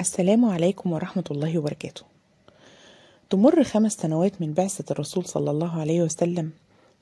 السلام عليكم ورحمة الله وبركاته تمر خمس سنوات من بعثة الرسول صلى الله عليه وسلم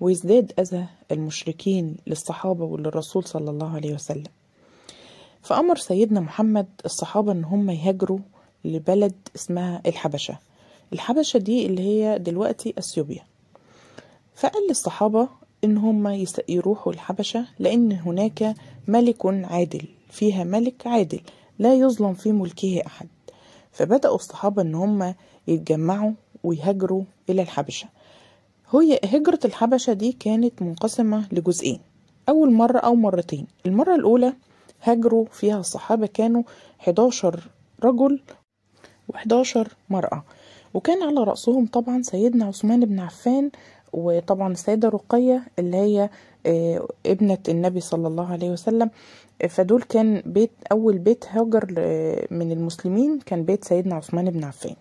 ويزداد أذى المشركين للصحابة وللرسول صلى الله عليه وسلم فأمر سيدنا محمد الصحابة إن هم يهاجروا لبلد اسمها الحبشة الحبشة دي اللي هي دلوقتي أثيوبيا فقال للصحابة إن هم يروحوا الحبشة لأن هناك ملك عادل فيها ملك عادل لا يظلم في ملكه أحد فبدأوا الصحابة إن هم يتجمعوا ويهاجروا إلى الحبشة هي هجرة الحبشة دي كانت منقسمة لجزئين أول مرة أو مرتين المرة الأولى هاجروا فيها الصحابة كانوا 11 رجل و11 مرأة وكان على رأسهم طبعا سيدنا عثمان بن عفان وطبعا السيدة رقية اللي هي آه، ابنة النبي صلى الله عليه وسلم آه، فدول كان بيت أول بيت هاجر آه، من المسلمين كان بيت سيدنا عثمان بن عفان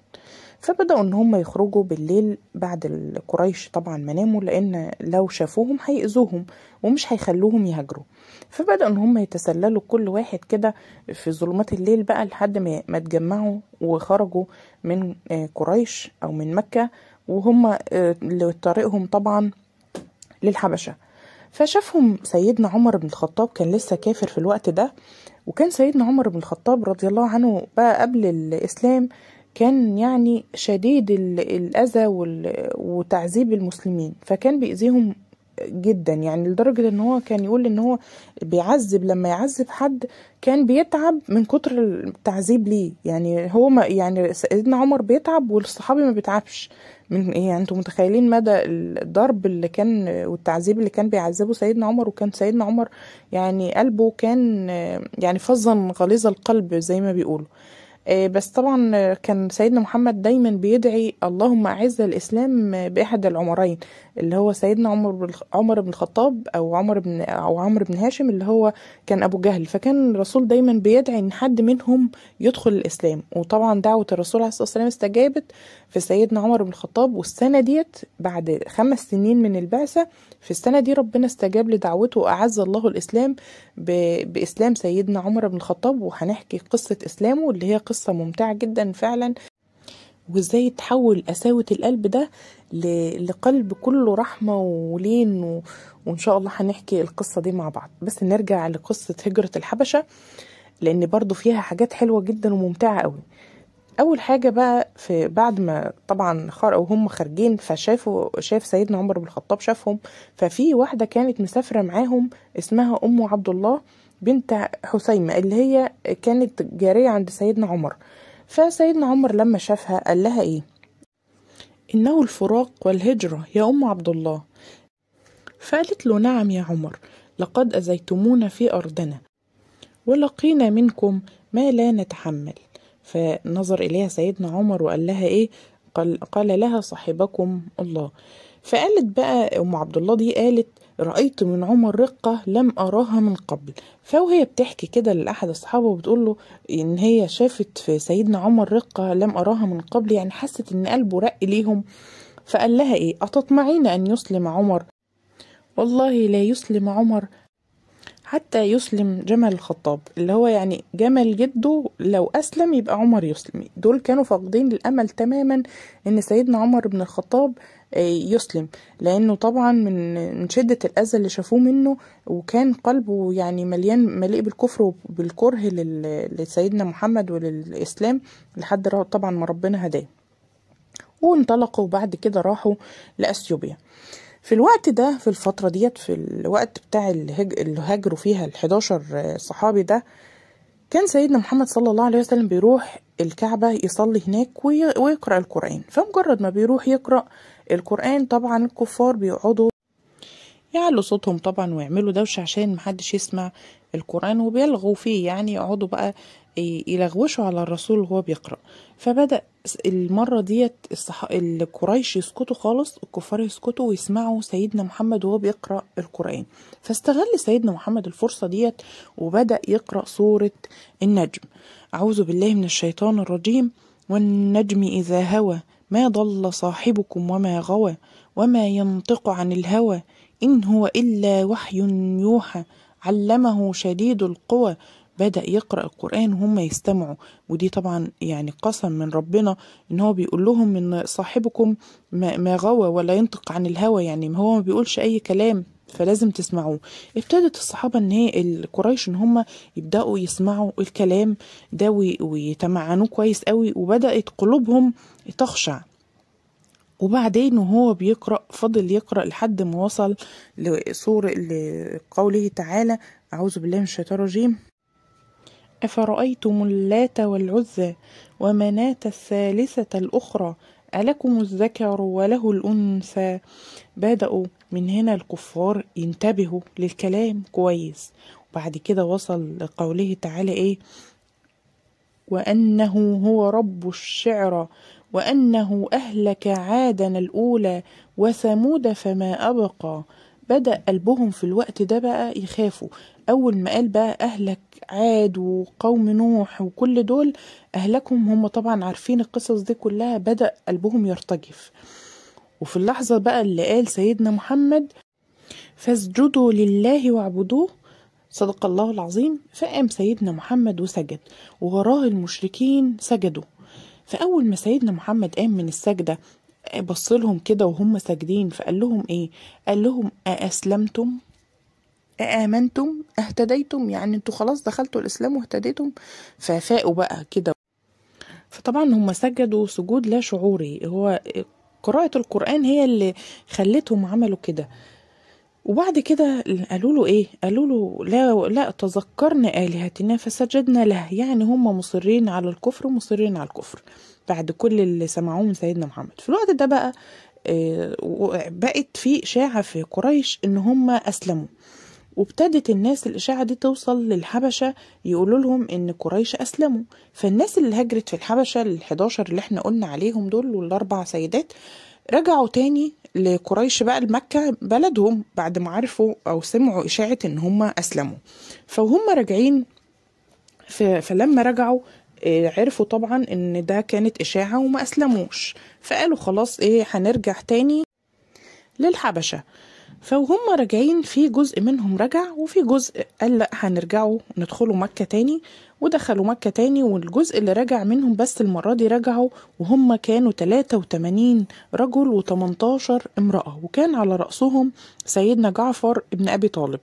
فبدأوا إن هم يخرجوا بالليل بعد قريش طبعا ما ناموا لأن لو شافوهم هيأذوهم ومش هيخلوهم يهاجروا فبدأوا إن هم يتسللوا كل واحد كده في ظلمات الليل بقى لحد ما اتجمعوا وخرجوا من قريش أو من مكة وهم طريقهم طبعا للحبشة فشافهم سيدنا عمر بن الخطاب كان لسه كافر في الوقت ده وكان سيدنا عمر بن الخطاب رضي الله عنه بقى قبل الإسلام كان يعني شديد الأذى وتعذيب المسلمين فكان بيأذيهم جدا يعني لدرجة ان هو كان يقول ان هو بيعذب لما يعذب حد كان بيتعب من كتر التعذيب ليه يعني هو ما يعني سيدنا عمر بيتعب والصحابي ما بيتعبش من إيه؟ يعني انتم متخيلين مدى الضرب اللي كان والتعذيب اللي كان بيعذبه سيدنا عمر وكان سيدنا عمر يعني قلبه كان يعني فظا غليظ القلب زي ما بيقولوا إيه، بس طبعا كان سيدنا محمد دايما بيدعي اللهم اعز الاسلام باحد العمرين اللي هو سيدنا عمر بن عمر بن الخطاب او عمر بن او عمرو بن هاشم اللي هو كان ابو جهل فكان الرسول دايما بيدعي ان حد منهم يدخل الاسلام وطبعا دعوه الرسول عليه الصلاه والسلام استجابت في سيدنا عمر بن الخطاب والسنه ديت بعد خمس سنين من البعثه في السنه دي ربنا استجاب لدعوته واعز الله الاسلام باسلام سيدنا عمر بن الخطاب وهنحكي قصه اسلامه اللي هي قصه ممتعه جدا فعلا وازاي تحول قساوة القلب ده لقلب كله رحمة ولين وان شاء الله هنحكي القصة دي مع بعض بس نرجع لقصة هجرة الحبشة لان برضو فيها حاجات حلوة جدا وممتعة قوي اول حاجة بقى في بعد ما طبعا خار او هم خارجين فشافوا شاف سيدنا عمر بن الخطاب شافهم ففي واحدة كانت مسافرة معاهم اسمها ام عبد الله بنت حسيمة اللي هي كانت جارية عند سيدنا عمر آه فسيدنا عمر لما شافها قال لها إيه إنه الفراق والهجرة يا أم عبد الله فقالت له نعم يا عمر لقد أذيتمونا في أرضنا ولقينا منكم ما لا نتحمل فنظر إليها سيدنا عمر وقال لها إيه قال, قال لها صاحبكم الله فقالت بقى أم عبد الله دي قالت رأيت من عمر رقة لم أراها من قبل فهي بتحكي كده لأحد أصحابه وبتقوله إن هي شافت في سيدنا عمر رقة لم أراها من قبل يعني حست إن قلبه رق ليهم فقال لها إيه أتطمعين أن يسلم عمر والله لا يسلم عمر حتى يسلم جمل الخطاب اللي هو يعني جمل جده لو أسلم يبقى عمر يسلم دول كانوا فاقدين الأمل تماما إن سيدنا عمر بن الخطاب آه، يسلم لانه طبعا من من شده الاذى اللي شافوه منه وكان قلبه يعني مليان مليء بالكفر وبالكره لسيدنا محمد وللاسلام لحد طبعا ما ربنا هداه وانطلقوا وبعد كده راحوا لاثيوبيا في الوقت ده في الفترة ديت في الوقت بتاع اللي هاجروا فيها ال 11 صحابي ده كان سيدنا محمد صلى الله عليه وسلم بيروح الكعبة يصلي هناك ويقرأ القرآن فمجرد ما بيروح يقرأ القرآن طبعا الكفار بيقعدوا يعلوا صوتهم طبعا ويعملوا دوشة عشان محدش يسمع القرآن وبيلغوا فيه يعني يقعدوا بقى إيه، يلغوشوا على الرسول وهو بيقرأ فبدأ المرة ديت الصح... القريش يسكتوا خالص الكفار يسكتوا ويسمعوا سيدنا محمد وهو بيقرأ القرآن فاستغل سيدنا محمد الفرصة ديت وبدأ يقرأ سورة النجم أعوذ بالله من الشيطان الرجيم والنجم إذا هوى ما ضل صاحبكم وما غوى وما ينطق عن الهوى إن هو إلا وحي يوحى علمه شديد القوى بدأ يقرأ القرآن وهم يستمعوا ودي طبعا يعني قسم من ربنا إن هو بيقول لهم إن صاحبكم ما غوى ولا ينطق عن الهوى يعني هو ما بيقولش أي كلام فلازم تسمعوه ابتدت الصحابه ان هي القريش ان هم يبداوا يسمعوا الكلام ده ويتمعنوه كويس قوي وبدات قلوبهم تخشع وبعدين وهو بيقرا فضل يقرا لحد ما وصل لصور لقوله تعالى اعوذ بالله من الشيطان الرجيم أفرأيتم اللات والعزى ومناة الثالثة الأخرى ألكم الذكر وله الأنثى بدأوا من هنا الكفار ينتبهوا للكلام كويس وبعد كده وصل لقوله تعالى إيه وأنه هو رب الشعرى وأنه أهلك عادا الأولى وثمود فما أبقى بدأ قلبهم في الوقت ده بقى يخافوا أول ما قال بقى أهلك عاد وقوم نوح وكل دول أهلكهم هم طبعا عارفين القصص دي كلها بدأ قلبهم يرتجف وفي اللحظة بقى اللي قال سيدنا محمد فاسجدوا لله واعبدوه صدق الله العظيم فقام سيدنا محمد وسجد ووراه المشركين سجدوا فأول ما سيدنا محمد قام من السجدة بص لهم كده وهم ساجدين فقال لهم ايه قال لهم أأسلمتم آمنتم اهتديتم يعني انتوا خلاص دخلتوا الإسلام واهتديتم ففاقوا بقى كده فطبعا هم سجدوا سجود لا شعوري هو قراءة القرآن هي اللي خلتهم عملوا كده وبعد كده قالوا له ايه قالوا له لا لا تذكرنا الهتنا فسجدنا له يعني هم مصرين على الكفر ومصرين على الكفر بعد كل اللي سمعوه من سيدنا محمد في الوقت ده بقى آه، بقت في إشاعة في قريش إن هم أسلموا وابتدت الناس الإشاعة دي توصل للحبشة يقولوا لهم إن قريش أسلموا فالناس اللي هجرت في الحبشة ال11 اللي احنا قلنا عليهم دول والأربع سيدات رجعوا تاني لقريش بقى لمكة بلدهم بعد ما عرفوا أو سمعوا إشاعة إن هم أسلموا فهم راجعين فلما رجعوا آه، عرفوا طبعا إن ده كانت إشاعة وما أسلموش فقالوا خلاص إيه هنرجع تاني للحبشة فهم راجعين في جزء منهم رجع وفي جزء قال لا هنرجعوا ندخلوا مكة تاني ودخلوا مكة تاني والجزء اللي رجع منهم بس المرة دي رجعوا وهم كانوا 83 رجل و18 امرأة وكان على رأسهم سيدنا جعفر ابن أبي طالب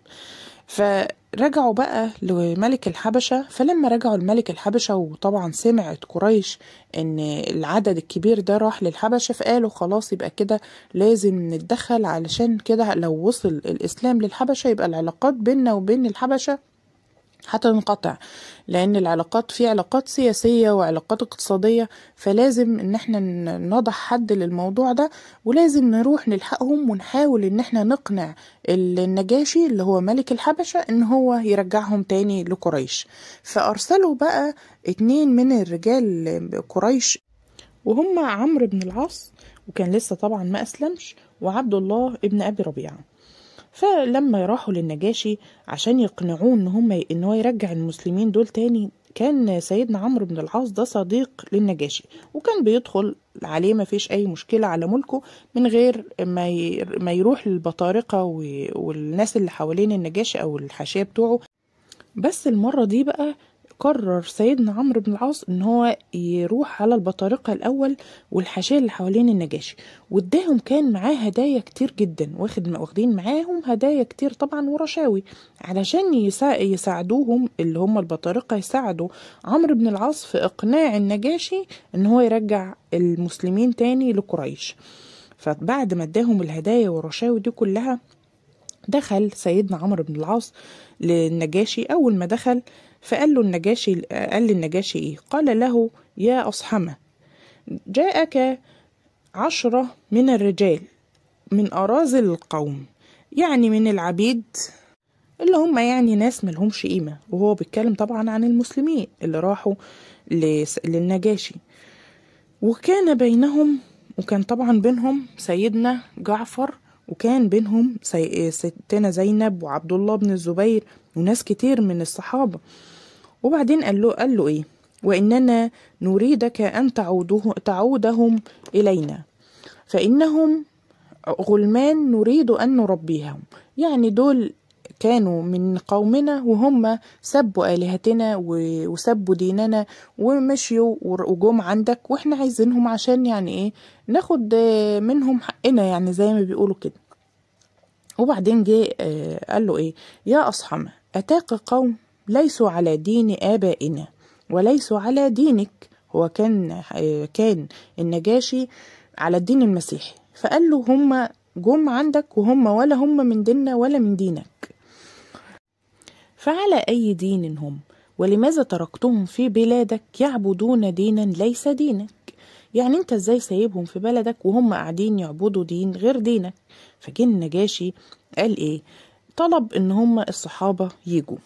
فرجعوا بقى لملك الحبشة فلما رجعوا لملك الحبشة وطبعا سمعت قريش ان العدد الكبير ده راح للحبشة فقالوا خلاص يبقى كده لازم نتدخل علشان كده لو وصل الاسلام للحبشة يبقى العلاقات بيننا وبين الحبشة حتى ننقطع لأن العلاقات في علاقات سياسية وعلاقات اقتصادية فلازم إن احنا نضع حد للموضوع ده ولازم نروح نلحقهم ونحاول إن احنا نقنع النجاشي اللي هو ملك الحبشة إن هو يرجعهم تاني لقريش فأرسلوا بقى اتنين من الرجال قريش وهم عمرو بن العاص وكان لسه طبعا ما أسلمش وعبد الله ابن أبي ربيعه فلما راحوا للنجاشي عشان يقنعوه ان هم ان هو يرجع المسلمين دول تاني كان سيدنا عمرو بن العاص ده صديق للنجاشي وكان بيدخل عليه ما فيش اي مشكله على ملكه من غير ما ما يروح للبطارقه والناس اللي حوالين النجاشي او الحاشيه بتوعه بس المره دي بقى قرر سيدنا عمرو بن العاص ان هو يروح على البطارقه الاول والحاشيه اللي حوالين النجاشي واداهم كان معاه هدايا كتير جدا واخد واخدين معاهم هدايا كتير طبعا ورشاوي علشان يساعدوهم اللي هم البطارقه يساعدوا عمرو بن العاص في اقناع النجاشي ان هو يرجع المسلمين تاني لقريش فبعد ما اداهم الهدايا والرشاوي دي كلها دخل سيدنا عمرو بن العاص للنجاشي اول ما دخل فقال له النجاشي قال للنجاشي إيه قال له يا أصحمة جاءك عشرة من الرجال من أراذل القوم يعني من العبيد اللي هم يعني ناس ملهمش قيمة وهو بيتكلم طبعا عن المسلمين اللي راحوا للنجاشي وكان بينهم وكان طبعا بينهم سيدنا جعفر وكان بينهم ستنا زينب وعبد الله بن الزبير وناس كتير من الصحابة وبعدين قال له, قال له إيه وإننا نريدك أن تعوده تعودهم إلينا فإنهم غلمان نريد أن نربيهم يعني دول كانوا من قومنا وهم سبوا آلهتنا وسبوا ديننا ومشيوا وجوم عندك واحنا عايزينهم عشان يعني ايه ناخد منهم حقنا يعني زي ما بيقولوا كده وبعدين جه آه، قال له ايه يا أصحم أتاك قوم ليسوا على دين آبائنا وليسوا على دينك هو كان آه، كان النجاشي على الدين المسيحي فقال له هم جم عندك وهم ولا هم من ديننا ولا من دينك فعلى أي دين هم ولماذا تركتهم في بلادك يعبدون دينا ليس دينك يعني انت ازاي سايبهم في بلدك وهم قاعدين يعبدوا دين غير دينك فجي النجاشي قال ايه طلب ان هم الصحابه يجوا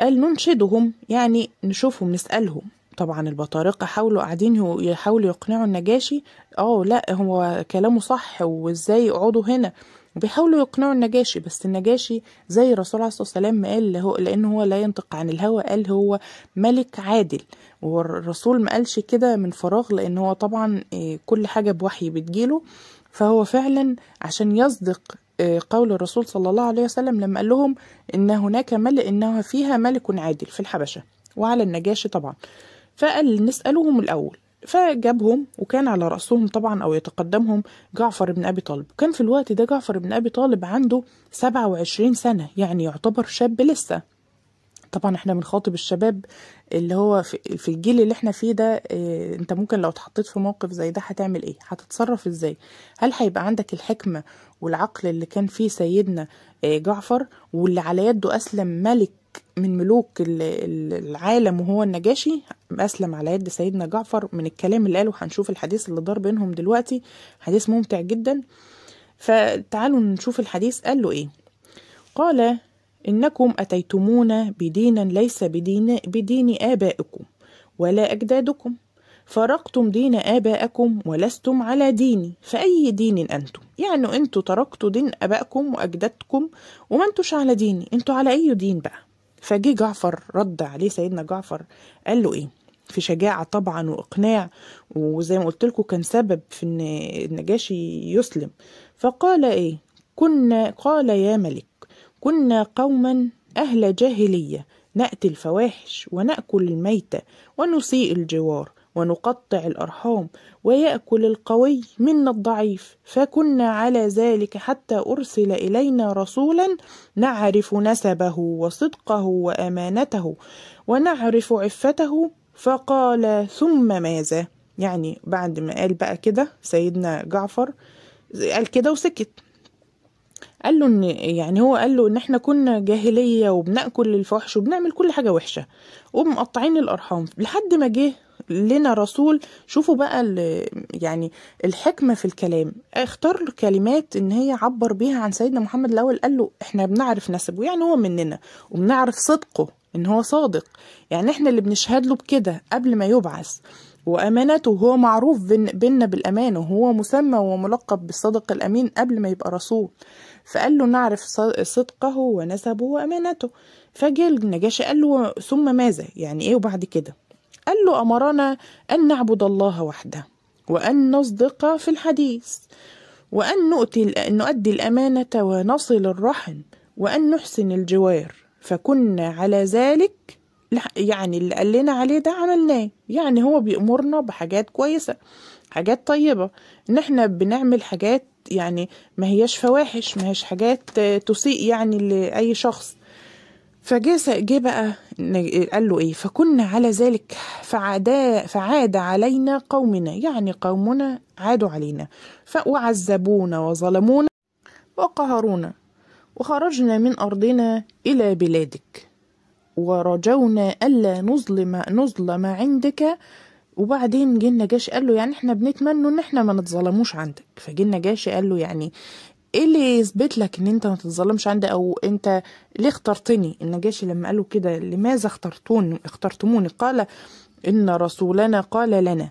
قال ننشدهم يعني نشوفهم نسالهم طبعا البطارقة حاولوا قاعدين يحاولوا يقنعوا النجاشي اه لا هو كلامه صح وازاي اقعدوا هنا بيحاولوا يقنعوا النجاشي بس النجاشي زي الرسول عليه الصلاه والسلام قال هو لان هو لا ينطق عن الهوى قال هو ملك عادل والرسول ما قالش كده من فراغ لان هو طبعا آه، كل حاجه بوحي بتجيله فهو فعلا عشان يصدق آه، قول الرسول صلى الله عليه وسلم لما قال لهم ان هناك ملك انها فيها ملك عادل في الحبشه وعلى النجاشي طبعا فقال نسألهم الأول فجابهم وكان على رأسهم طبعا أو يتقدمهم جعفر بن أبي طالب وكان في الوقت ده جعفر بن أبي طالب عنده 27 سنة يعني يعتبر شاب لسه طبعا احنا بنخاطب الشباب اللي هو في الجيل اللي احنا فيه ده اه انت ممكن لو اتحطيت في موقف زي ده هتعمل ايه هتتصرف ازاي هل هيبقى عندك الحكمة والعقل اللي كان فيه سيدنا اه جعفر واللي على يده اسلم ملك من ملوك العالم وهو النجاشي أسلم على يد سيدنا جعفر من الكلام اللي قاله هنشوف الحديث اللي دار بينهم دلوقتي حديث ممتع جدا فتعالوا نشوف الحديث قال له إيه قال إنكم اتيتمونا بدينا ليس بدين, بدين آبائكم ولا أجدادكم فرقتم دين آبائكم ولستم على ديني فأي دين أنتم يعني أنتوا تركتوا دين آبائكم وأجدادكم وما أنتوش على ديني أنتوا على أي دين بقى فجي جعفر رد عليه سيدنا جعفر قال له ايه في شجاعة طبعا وإقناع وزي ما قلت لكم كان سبب في إن النجاشي يسلم فقال إيه كنا قال يا ملك كنا قوما أهل جاهلية نأتي الفواحش ونأكل الميتة ونسيء الجوار ونقطع الأرحام ويأكل القوي منا الضعيف فكنا على ذلك حتى أرسل إلينا رسولا نعرف نسبه وصدقه وأمانته ونعرف عفته فقال ثم ماذا يعني بعد ما قال بقى كده سيدنا جعفر قال كده وسكت قال له ان يعني هو قال له ان احنا كنا جاهليه وبناكل الفحش وبنعمل كل حاجه وحشه ومقطعين الارحام لحد ما جه لنا رسول شوفوا بقى يعني الحكمة في الكلام اختار له كلمات ان هي عبر بيها عن سيدنا محمد الاول قال له احنا بنعرف نسبه يعني هو مننا وبنعرف صدقه ان هو صادق يعني احنا اللي بنشهد له بكده قبل ما يبعث وامانته هو معروف بينا بالامانه وهو مسمى وملقب بالصادق الامين قبل ما يبقى رسول فقال له نعرف صدقه ونسبه وامانته فجاء النجاشي قال له ثم ماذا يعني ايه وبعد كده قال له أمرنا أن نعبد الله وحده وأن نصدق في الحديث وأن نؤتي نؤدي الأمانة ونصل الرحم وأن نحسن الجوار فكنا على ذلك يعني اللي قال لنا عليه ده عملناه يعني هو بيأمرنا بحاجات كويسة حاجات طيبة إن إحنا بنعمل حاجات يعني ما هياش فواحش ما هياش حاجات تسيء يعني لأي شخص فجه جه بقى قال له ايه فكنا على ذلك فعدا فعاد علينا قومنا يعني قومنا عادوا علينا فعذبونا وظلمونا وقهرونا وخرجنا من أرضنا إلى بلادك ورجونا ألا نظلم نظلم عندك وبعدين جه النجاشي قال له يعني احنا بنتمنى ان احنا ما نتظلموش عندك فجه النجاشي قال له يعني ايه اللي يثبت لك ان انت ما تتظلمش عندي او انت ليه اخترتني النجاشي لما قالوا كده لماذا اخترتون اخترتموني قال ان رسولنا قال لنا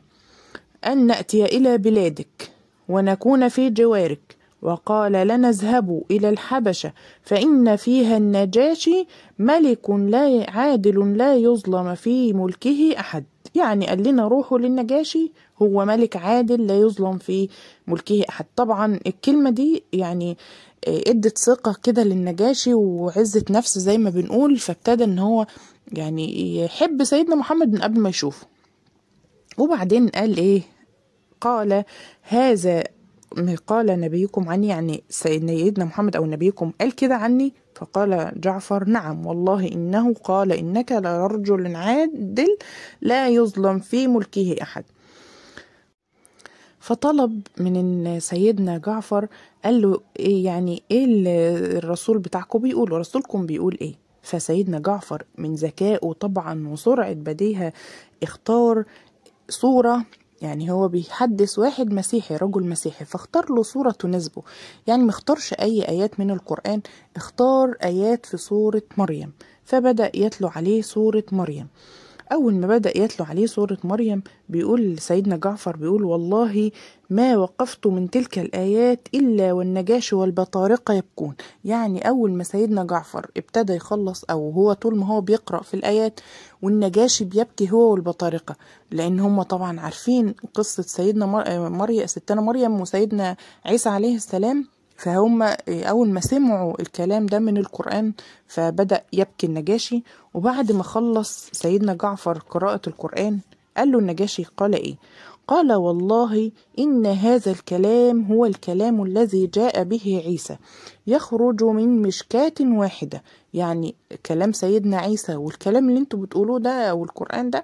ان ناتي الى بلادك ونكون في جوارك وقال لنا اذهبوا الى الحبشه فان فيها النجاشي ملك لا عادل لا يظلم في ملكه احد يعني قال لنا روحوا للنجاشي هو ملك عادل لا يظلم في ملكه أحد طبعا الكلمة دي يعني آه، ادت ثقة كده للنجاشي وعزة نفس زي ما بنقول فابتدى ان هو يعني يحب سيدنا محمد من قبل ما يشوفه وبعدين قال ايه قال هذا ما قال نبيكم عني يعني سيدنا محمد أو نبيكم قال كده عني فقال جعفر نعم والله إنه قال إنك لرجل عادل لا يظلم في ملكه أحد فطلب من سيدنا جعفر قال له إيه يعني إيه الرسول بتاعكم بيقول ورسولكم بيقول إيه فسيدنا جعفر من ذكائه طبعا وسرعة بديهة اختار صورة يعني هو بيحدث واحد مسيحي رجل مسيحي فاختار له صورة تناسبه يعني مختارش أي آيات من القرآن اختار آيات في صورة مريم فبدأ يتلو عليه صورة مريم أول ما بدأ يتلو عليه سورة مريم بيقول سيدنا جعفر بيقول والله ما وقفت من تلك الآيات إلا والنجاش والبطارقة يبكون يعني أول ما سيدنا جعفر ابتدى يخلص أو هو طول ما هو بيقرأ في الآيات والنجاشي بيبكي هو والبطارقة لأن هم طبعا عارفين قصة سيدنا مريم ستنا مريم وسيدنا عيسى عليه السلام فهم إيه، أول ما سمعوا الكلام ده من القرآن فبدأ يبكي النجاشي وبعد ما خلص سيدنا جعفر قراءة القرآن قال له النجاشي قال إيه قال والله إن هذا الكلام هو الكلام الذي جاء به عيسى يخرج من مشكاة واحدة يعني كلام سيدنا عيسى والكلام اللي انتوا بتقولوه ده والقرآن ده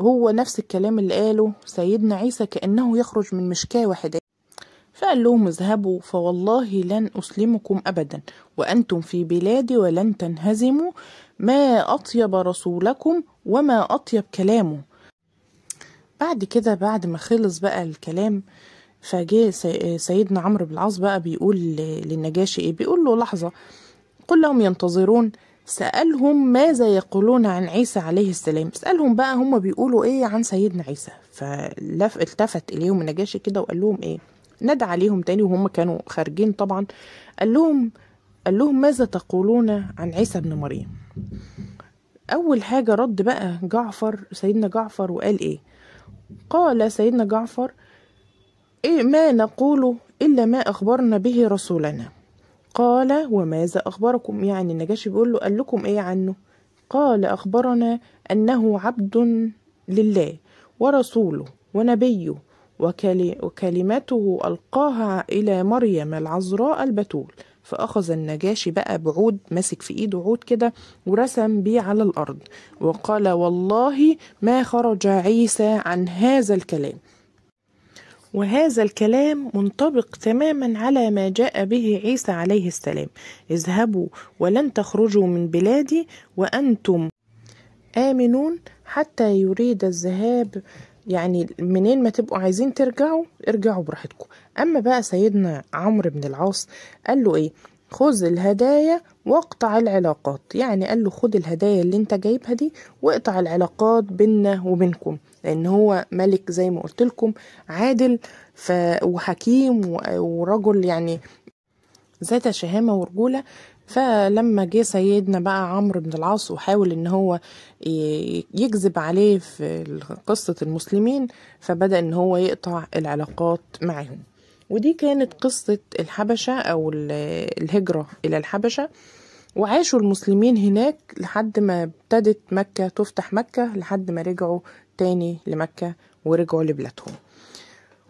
هو نفس الكلام اللي قاله سيدنا عيسى كأنه يخرج من مشكاة واحدة فقال لهم اذهبوا فوالله لن أسلمكم أبدا وأنتم في بلادي ولن تنهزموا ما أطيب رسولكم وما أطيب كلامه بعد كده بعد ما خلص بقى الكلام فجاء سيدنا عمرو بن العاص بقى بيقول للنجاشي ايه بيقول له لحظه قل لهم ينتظرون سألهم ماذا يقولون عن عيسى عليه السلام سألهم بقى هم بيقولوا ايه عن سيدنا عيسى فالتفت اليهم النجاشي كده وقال لهم ايه نادى عليهم تاني وهم كانوا خارجين طبعا قال لهم قال لهم ماذا تقولون عن عيسى ابن مريم أول حاجة رد بقى جعفر سيدنا جعفر وقال إيه قال سيدنا جعفر إيه ما نقول إلا ما أخبرنا به رسولنا قال وماذا أخبركم يعني النجاشي بيقول له قال لكم إيه عنه قال أخبرنا أنه عبد لله ورسوله ونبيه وكلمته ألقاها إلى مريم العذراء البتول فأخذ النجاشي بقى بعود ماسك في إيده عود كده ورسم بيه على الأرض وقال والله ما خرج عيسى عن هذا الكلام وهذا الكلام منطبق تماما على ما جاء به عيسى عليه السلام اذهبوا ولن تخرجوا من بلادي وأنتم آمنون حتى يريد الذهاب يعني منين ما تبقوا عايزين ترجعوا ارجعوا براحتكم اما بقى سيدنا عمرو بن العاص قال له ايه خذ الهدايا واقطع العلاقات يعني قال له خد الهدايا اللي انت جايبها دي واقطع العلاقات بيننا وبينكم لان هو ملك زي ما قلت لكم عادل ف... وحكيم ورجل يعني ذات شهامة ورجولة فلما جه سيدنا بقى عمرو بن العاص وحاول ان هو يجذب عليه في قصة المسلمين فبدأ ان هو يقطع العلاقات معهم ودي كانت قصة الحبشة او الهجرة الى الحبشة وعاشوا المسلمين هناك لحد ما ابتدت مكة تفتح مكة لحد ما رجعوا تاني لمكة ورجعوا لبلادهم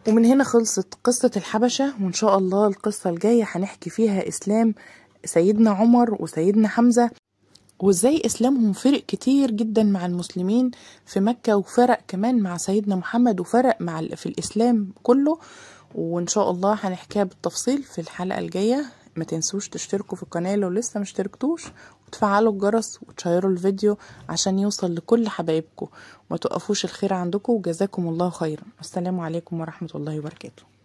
ومن هنا خلصت قصة الحبشة وإن شاء الله القصة الجاية هنحكي فيها إسلام سيدنا عمر وسيدنا حمزة وازاي اسلامهم فرق كتير جدا مع المسلمين في مكة وفرق كمان مع سيدنا محمد وفرق مع في الاسلام كله وان شاء الله هنحكيها بالتفصيل في الحلقة الجاية ما تنسوش تشتركوا في القناة لو لسه مشتركتوش وتفعلوا الجرس وتشيروا الفيديو عشان يوصل لكل حبايبكم وما توقفوش الخير عندكم وجزاكم الله خيرا والسلام عليكم ورحمة الله وبركاته